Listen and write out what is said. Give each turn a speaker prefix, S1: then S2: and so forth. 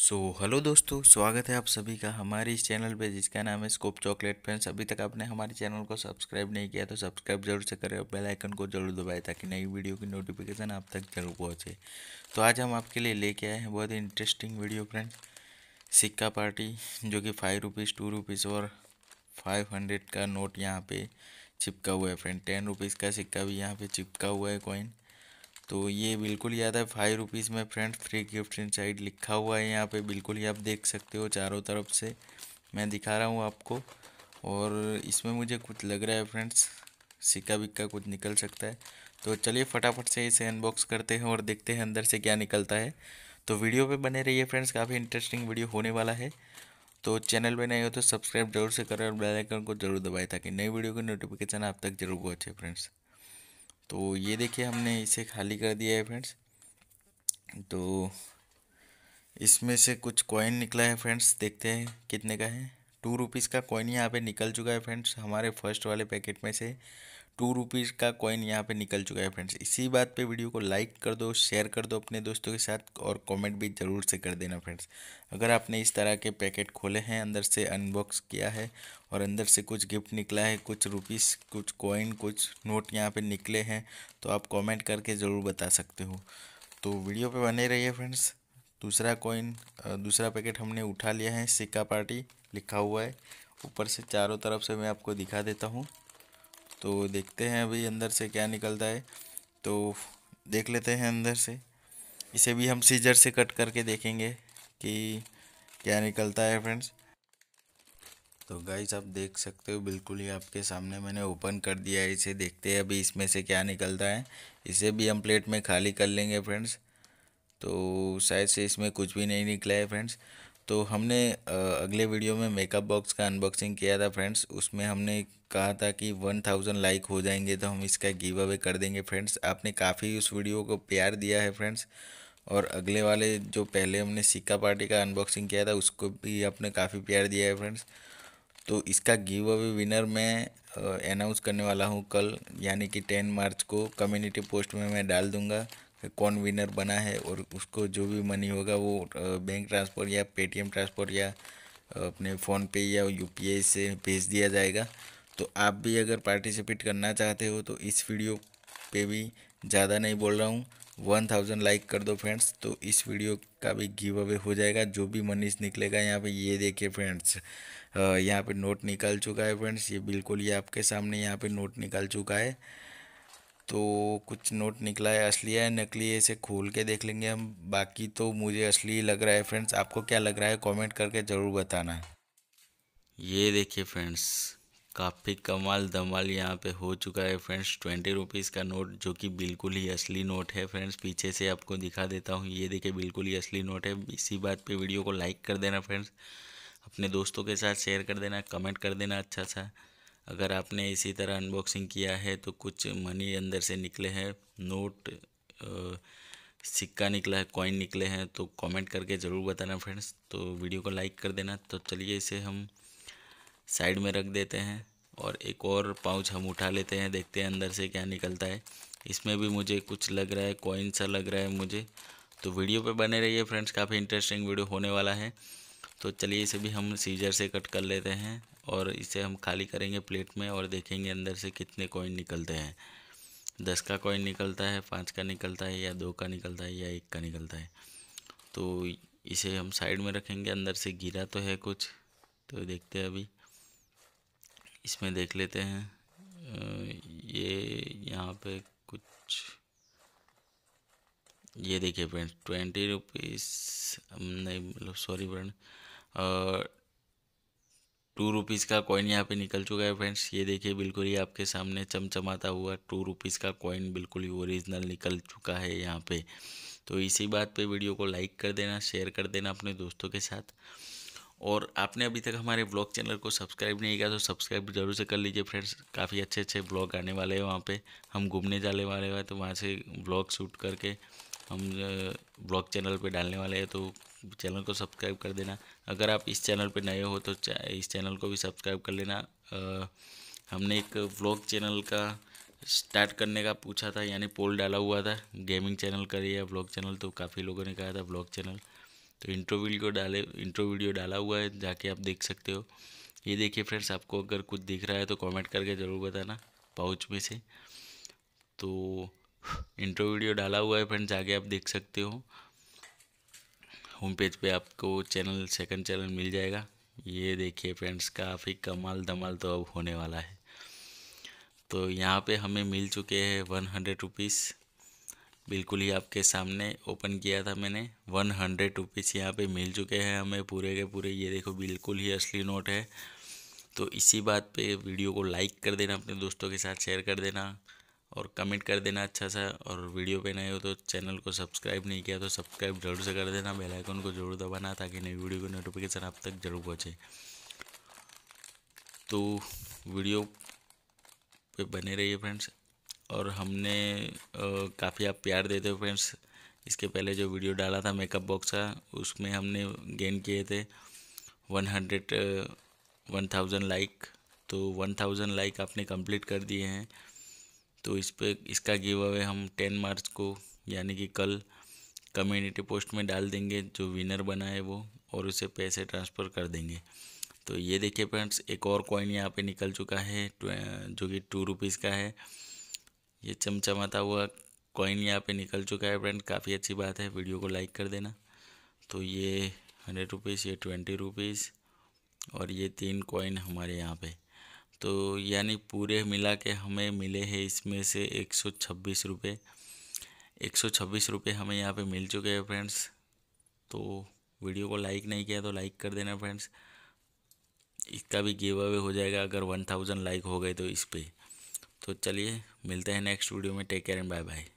S1: सो so, hello दोस्तों स्वागत है आप सभी का हमारे इस चैनल पे जिसका नाम है स्कोप चॉकलेट फ्रेंड्स अभी तक आपने हमारे चैनल को सब्सक्राइब नहीं किया तो सब्सक्राइब जरूर से करें और बेल आइकन को जरूर दबाएं ताकि नई वीडियो की नोटिफिकेशन आप तक जरूर पहुंचे तो आज हम आपके लिए लेके आए हैं बहुत ही इंटरेस्टिंग वीडियो फ्रेंड सिक्का पार्टी जो कि फाइव रुपीज़ टू रुपीज़ और फाइव हंड्रेड का नोट यहाँ पर चिपका हुआ है फ्रेंड टेन रुपीज़ का सिक्का भी यहाँ पर चिपका हुआ है कॉइन तो ये बिल्कुल याद है फाइव रुपीज़ में फ्रेंड फ्री गिफ्ट साइड लिखा हुआ है यहाँ पे बिल्कुल ही आप देख सकते हो चारों तरफ से मैं दिखा रहा हूँ आपको और इसमें मुझे कुछ लग रहा है फ्रेंड्स सिक्का विक्का कुछ निकल सकता है तो चलिए फटाफट से इसे अनबॉक्स करते हैं और देखते हैं अंदर से क्या निकलता है तो वीडियो पे बने रहिए फ्रेंड्स काफ़ी इंटरेस्टिंग वीडियो होने वाला है तो चैनल पे नए हो तो सब्सक्राइब जरूर से करें और बेल आइकन को जरूर दबाएं ताकि नई वीडियो की नोटिफिकेशन आप तक जरूर पहुँचे फ्रेंड्स तो ये देखिए हमने इसे खाली कर दिया है फ्रेंड्स तो इसमें से कुछ कॉइन निकला है फ्रेंड्स देखते हैं कितने का है टू रुपीज़ का कॉइन यहाँ पे निकल चुका है फ्रेंड्स हमारे फर्स्ट वाले पैकेट में से टू रुपीज़ का कॉइन यहाँ पे निकल चुका है फ्रेंड्स इसी बात पे वीडियो को लाइक कर दो शेयर कर दो अपने दोस्तों के साथ और कमेंट भी ज़रूर से कर देना फ्रेंड्स अगर आपने इस तरह के पैकेट खोले हैं अंदर से अनबॉक्स किया है और अंदर से कुछ गिफ्ट निकला है कुछ रुपीस कुछ कॉइन कुछ नोट यहाँ पर निकले हैं तो आप कॉमेंट करके ज़रूर बता सकते हो तो वीडियो पर बने रहिए फ्रेंड्स दूसरा कॉइन दूसरा पैकेट हमने उठा लिया है सिक्का पार्टी लिखा हुआ है ऊपर से चारों तरफ से मैं आपको दिखा देता हूँ तो देखते हैं अभी अंदर से क्या निकलता है तो देख लेते हैं अंदर से इसे भी हम सीजर से कट करके देखेंगे कि क्या निकलता है फ्रेंड्स तो गाइस आप देख सकते हो बिल्कुल ही आपके सामने मैंने ओपन कर दिया है इसे देखते हैं अभी इसमें से क्या निकलता है इसे भी हम प्लेट में खाली कर लेंगे फ्रेंड्स तो शायद से इसमें कुछ भी नहीं निकला है फ्रेंड्स तो हमने अगले वीडियो में मेकअप बॉक्स का अनबॉक्सिंग किया था फ्रेंड्स उसमें हमने कहा था कि वन थाउजेंड लाइक हो जाएंगे तो हम इसका गिव अवे कर देंगे फ्रेंड्स आपने काफ़ी उस वीडियो को प्यार दिया है फ्रेंड्स और अगले वाले जो पहले हमने सिक्का पार्टी का अनबॉक्सिंग किया था उसको भी आपने काफ़ी प्यार दिया है फ्रेंड्स तो इसका गिव अवे विनर मैं अनाउंस करने वाला हूँ कल यानी कि टेन मार्च को कम्युनिटी पोस्ट में मैं डाल दूँगा कौन विनर बना है और उसको जो भी मनी होगा वो बैंक ट्रांसफ़र या पेटीएम ट्रांसफ़र या अपने फ़ोनपे या यूपीआई से भेज दिया जाएगा तो आप भी अगर पार्टिसिपेट करना चाहते हो तो इस वीडियो पे भी ज़्यादा नहीं बोल रहा हूँ वन थाउजेंड लाइक कर दो फ्रेंड्स तो इस वीडियो का भी गिव अवे हो जाएगा जो भी मनीष निकलेगा यहाँ पे ये देखिए फ्रेंड्स यहाँ पे नोट निकाल चुका है फ्रेंड्स ये बिल्कुल ये आपके सामने यहाँ पे नोट निकाल चुका है तो कुछ नोट निकला है असली है नकली इसे खोल के देख लेंगे हम बाकी तो मुझे असली लग रहा है फ्रेंड्स आपको क्या लग रहा है कॉमेंट करके ज़रूर बताना ये देखिए फ्रेंड्स काफ़ी कमाल धमाल यहाँ पे हो चुका है फ्रेंड्स ट्वेंटी रुपीज़ का नोट जो कि बिल्कुल ही असली नोट है फ्रेंड्स पीछे से आपको दिखा देता हूँ ये देखिए बिल्कुल ही असली नोट है इसी बात पे वीडियो को लाइक कर देना फ्रेंड्स अपने दोस्तों के साथ शेयर कर देना कमेंट कर देना अच्छा सा अगर आपने इसी तरह अनबॉक्सिंग किया है तो कुछ मनी अंदर से निकले हैं नोट आ, सिक्का निकला है कॉइन निकले हैं तो कॉमेंट करके ज़रूर बताना फ्रेंड्स तो वीडियो को लाइक कर देना तो चलिए इसे हम साइड में रख देते हैं और एक और पाउच हम उठा लेते हैं देखते हैं अंदर से क्या निकलता है इसमें भी मुझे कुछ लग रहा है कॉइन सा लग रहा है मुझे तो वीडियो पे बने रहिए फ्रेंड्स काफ़ी इंटरेस्टिंग वीडियो होने वाला है तो चलिए इसे भी हम सीजर से कट कर लेते हैं और इसे हम खाली करेंगे प्लेट में और देखेंगे अंदर से कितने कॉइन निकलते हैं दस का कॉइन निकलता है पाँच का निकलता है या दो का निकलता है या एक का निकलता है तो इसे हम साइड में रखेंगे अंदर से गिरा तो है कुछ तो देखते हैं अभी इसमें देख लेते हैं ये यहाँ पे कुछ ये देखिए फ्रेंड ट्वेंटी रुपीज़ नहीं मतलब सॉरी फ्रेंड टू रुपीज़ का कॉइन यहाँ पे निकल चुका है फ्रेंड्स ये देखिए बिल्कुल ही आपके सामने चमचमाता हुआ टू रुपीज़ का कॉइन बिल्कुल ही ओरिजिनल निकल चुका है यहाँ पे तो इसी बात पे वीडियो को लाइक कर देना शेयर कर देना अपने दोस्तों के साथ और आपने अभी तक हमारे ब्लॉग चैनल को सब्सक्राइब नहीं किया तो सब्सक्राइब जरूर से कर लीजिए फ्रेंड्स काफ़ी अच्छे अच्छे ब्लॉग आने वाले हैं वहाँ पे हम घूमने जाने वाले हैं तो वहाँ से ब्लॉग शूट करके हम ब्लॉग चैनल पे डालने वाले हैं तो चैनल को सब्सक्राइब कर देना अगर आप इस चैनल पर नए हो तो इस चैनल को भी सब्सक्राइब कर लेना आ, हमने एक ब्लॉग चैनल का स्टार्ट करने का पूछा था यानी पोल डाला हुआ था गेमिंग चैनल करिए या ब्लॉग चैनल तो काफ़ी लोगों ने कहा था ब्लॉग चैनल तो इंट्रो वीडियो डाले इंट्रो वीडियो डाला हुआ है जाके आप देख सकते हो ये देखिए फ्रेंड्स आपको अगर कुछ दिख रहा है तो कमेंट करके ज़रूर बताना पाउच में से तो इंट्रो वीडियो डाला हुआ है फ्रेंड्स जाके आप देख सकते हो होम पेज पे आपको चैनल सेकंड चैनल मिल जाएगा ये देखिए फ्रेंड्स काफ़ी कमाल धमाल तो अब होने वाला है तो यहाँ पे हमें मिल चुके हैं वन हंड्रेड रुपीज़ बिल्कुल ही आपके सामने ओपन किया था मैंने वन हंड्रेड रुपीज़ यहाँ पर मिल चुके हैं हमें पूरे के पूरे ये देखो बिल्कुल ही असली नोट है तो इसी बात पे वीडियो को लाइक कर देना अपने दोस्तों के साथ शेयर कर देना और कमेंट कर देना अच्छा सा और वीडियो पे नए हो तो चैनल को सब्सक्राइब नहीं किया तो सब्सक्राइब जरूर से कर देना बेल आइकन को जरूर दबाना ताकि नई वीडियो को नोटिफिकेशन आप तक जरूर पहुँचे तो वीडियो पे बने रहिए फ्रेंड्स और हमने काफ़ी आप प्यार देते हो फ्रेंड्स इसके पहले जो वीडियो डाला था मेकअप बॉक्स का उसमें हमने गेन किए थे one hundred one thousand like तो वन थाउजेंड लाइक आपने कंप्लीट कर दिए हैं तो इस पर इसका गिव अवे हम टेन मार्च को यानी कि कल कम्युनिटी पोस्ट में डाल देंगे जो विनर बना है वो और उसे पैसे ट्रांसफ़र कर देंगे तो ये देखिए फ्रेंड्स एक और कॉइन यहाँ पे निकल चुका है जो कि टू रुपीज़ का है ये चमचमाता हुआ कॉइन यहाँ पे निकल चुका है फ्रेंड काफ़ी अच्छी बात है वीडियो को लाइक कर देना तो ये हंड्रेड रुपीज़ ये ट्वेंटी रुपीज़ और ये तीन कॉइन हमारे यहाँ पे तो यानी पूरे मिला के हमें मिले हैं इसमें से एक सौ छब्बीस रुपये एक सौ छब्बीस रुपये हमें यहाँ पे मिल चुके हैं फ्रेंड्स तो वीडियो को लाइक नहीं किया तो लाइक कर देना फ्रेंड्स इसका भी गिव अवे हो जाएगा अगर वन थाउजेंड लाइक हो गए तो इस पर तो चलिए मिलते हैं नेक्स्ट वीडियो में take care and bye bye